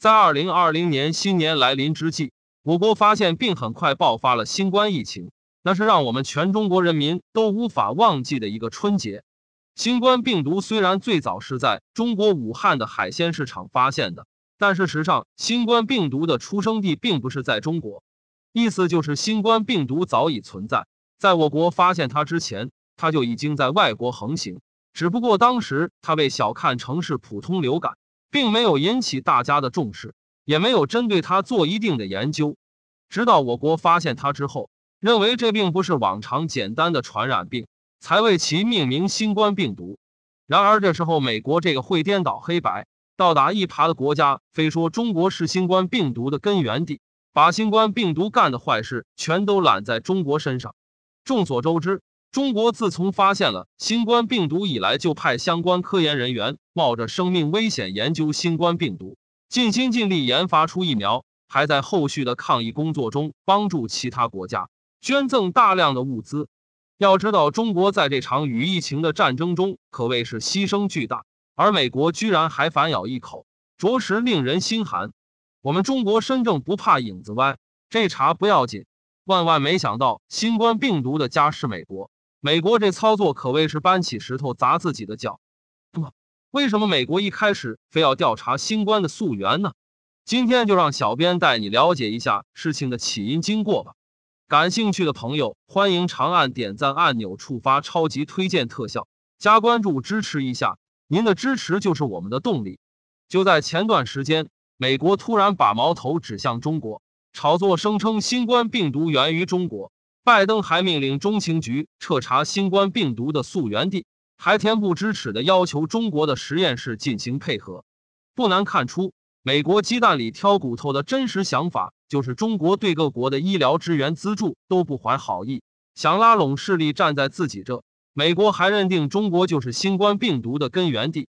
在二零二零年新年来临之际，我国发现并很快爆发了新冠疫情，那是让我们全中国人民都无法忘记的一个春节。新冠病毒虽然最早是在中国武汉的海鲜市场发现的，但事实上，新冠病毒的出生地并不是在中国，意思就是新冠病毒早已存在，在我国发现它之前，它就已经在外国横行，只不过当时它被小看，成是普通流感。并没有引起大家的重视，也没有针对它做一定的研究。直到我国发现它之后，认为这并不是往常简单的传染病，才为其命名新冠病毒。然而这时候，美国这个会颠倒黑白、倒打一耙的国家，非说中国是新冠病毒的根源地，把新冠病毒干的坏事全都揽在中国身上。众所周知。中国自从发现了新冠病毒以来，就派相关科研人员冒着生命危险研究新冠病毒，尽心尽力研发出疫苗，还在后续的抗疫工作中帮助其他国家，捐赠大量的物资。要知道，中国在这场与疫情的战争中可谓是牺牲巨大，而美国居然还反咬一口，着实令人心寒。我们中国身正不怕影子歪，这茬不要紧。万万没想到，新冠病毒的家是美国。美国这操作可谓是搬起石头砸自己的脚。为什么美国一开始非要调查新冠的溯源呢？今天就让小编带你了解一下事情的起因经过吧。感兴趣的朋友欢迎长按点赞按钮触发超级推荐特效，加关注支持一下，您的支持就是我们的动力。就在前段时间，美国突然把矛头指向中国，炒作声称新冠病毒源于中国。拜登还命令中情局彻查新冠病毒的溯源地，还恬不知耻地要求中国的实验室进行配合。不难看出，美国鸡蛋里挑骨头的真实想法，就是中国对各国的医疗支援资助都不怀好意，想拉拢势力站在自己这。美国还认定中国就是新冠病毒的根源地，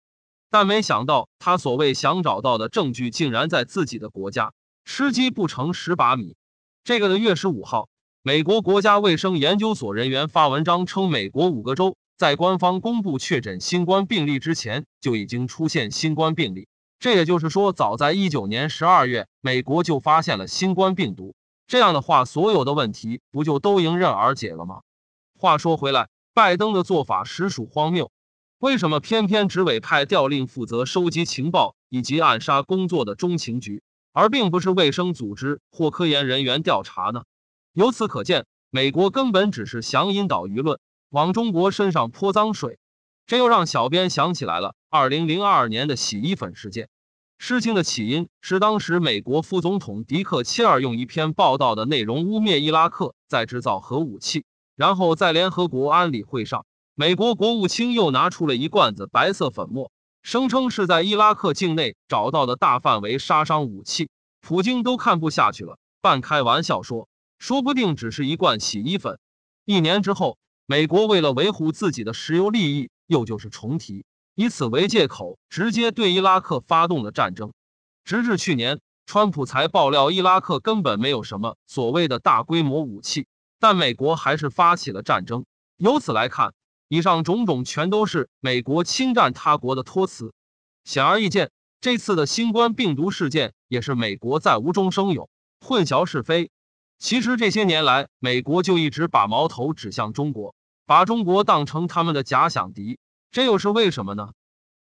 但没想到他所谓想找到的证据竟然在自己的国家，吃鸡不成，蚀把米。这个的月十五号。美国国家卫生研究所人员发文章称，美国五个州在官方公布确诊新冠病例之前就已经出现新冠病例。这也就是说，早在一九年十二月，美国就发现了新冠病毒。这样的话，所有的问题不就都迎刃而解了吗？话说回来，拜登的做法实属荒谬。为什么偏偏只委派调令负责收集情报以及暗杀工作的中情局，而并不是卫生组织或科研人员调查呢？由此可见，美国根本只是想引导舆论往中国身上泼脏水，这又让小编想起来了二零零二年的洗衣粉事件。事情的起因是当时美国副总统迪克切尔用一篇报道的内容污蔑伊拉克在制造核武器，然后在联合国安理会上，美国国务卿又拿出了一罐子白色粉末，声称是在伊拉克境内找到的大范围杀伤武器。普京都看不下去了，半开玩笑说。说不定只是一罐洗衣粉。一年之后，美国为了维护自己的石油利益，又就是重提，以此为借口，直接对伊拉克发动了战争。直至去年，川普才爆料伊拉克根本没有什么所谓的大规模武器，但美国还是发起了战争。由此来看，以上种种全都是美国侵占他国的托词。显而易见，这次的新冠病毒事件也是美国在无中生有、混淆是非。其实这些年来，美国就一直把矛头指向中国，把中国当成他们的假想敌。这又是为什么呢？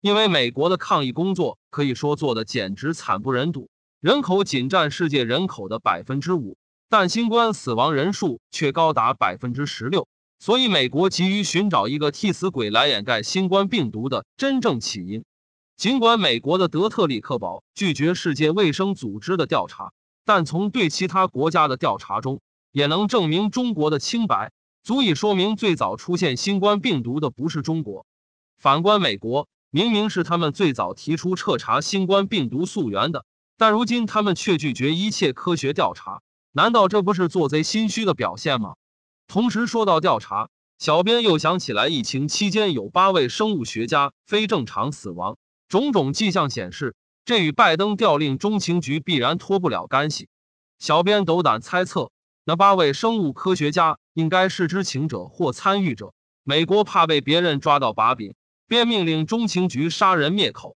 因为美国的抗疫工作可以说做的简直惨不忍睹。人口仅占世界人口的百分之五，但新冠死亡人数却高达百分之十六。所以美国急于寻找一个替死鬼来掩盖新冠病毒的真正起因。尽管美国的德特里克堡拒绝世界卫生组织的调查。但从对其他国家的调查中，也能证明中国的清白，足以说明最早出现新冠病毒的不是中国。反观美国，明明是他们最早提出彻查新冠病毒溯源的，但如今他们却拒绝一切科学调查，难道这不是做贼心虚的表现吗？同时说到调查，小编又想起来，疫情期间有八位生物学家非正常死亡，种种迹象显示。这与拜登调令中情局必然脱不了干系。小编斗胆猜测，那八位生物科学家应该是知情者或参与者。美国怕被别人抓到把柄，便命令中情局杀人灭口。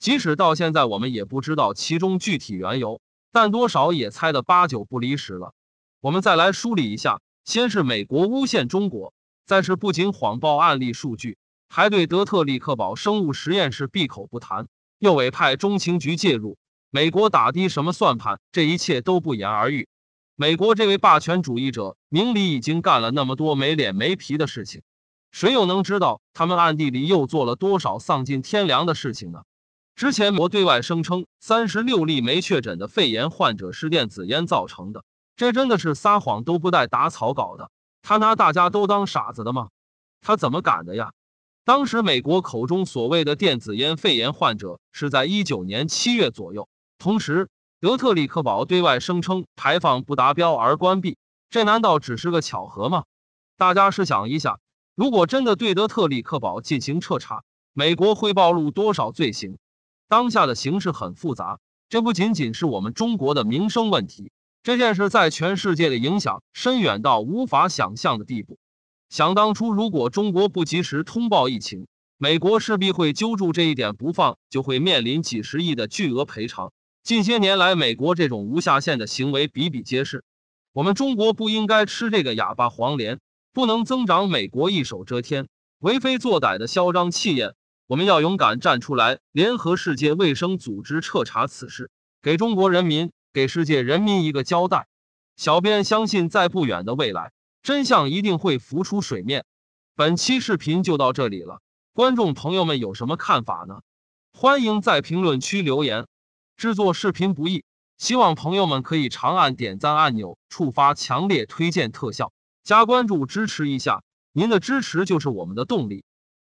即使到现在，我们也不知道其中具体缘由，但多少也猜得八九不离十了。我们再来梳理一下：先是美国诬陷中国，再是不仅谎报案例数据，还对德特里克堡生物实验室闭口不谈。又委派中情局介入，美国打的什么算盘？这一切都不言而喻。美国这位霸权主义者明里已经干了那么多没脸没皮的事情，谁又能知道他们暗地里又做了多少丧尽天良的事情呢？之前我对外声称三十六例没确诊的肺炎患者是电子烟造成的，这真的是撒谎都不带打草稿的。他拿大家都当傻子的吗？他怎么敢的呀？当时美国口中所谓的电子烟肺炎患者是在一九年七月左右。同时，德特里克堡对外声称排放不达标而关闭，这难道只是个巧合吗？大家试想一下，如果真的对德特里克堡进行彻查，美国会暴露多少罪行？当下的形势很复杂，这不仅仅是我们中国的民生问题，这件事在全世界的影响深远到无法想象的地步。想当初，如果中国不及时通报疫情，美国势必会揪住这一点不放，就会面临几十亿的巨额赔偿。近些年来，美国这种无下限的行为比比皆是。我们中国不应该吃这个哑巴黄连，不能增长美国一手遮天、为非作歹的嚣张气焰。我们要勇敢站出来，联合世界卫生组织彻查此事，给中国人民、给世界人民一个交代。小编相信，在不远的未来。真相一定会浮出水面。本期视频就到这里了，观众朋友们有什么看法呢？欢迎在评论区留言。制作视频不易，希望朋友们可以长按点赞按钮，触发强烈推荐特效，加关注支持一下。您的支持就是我们的动力。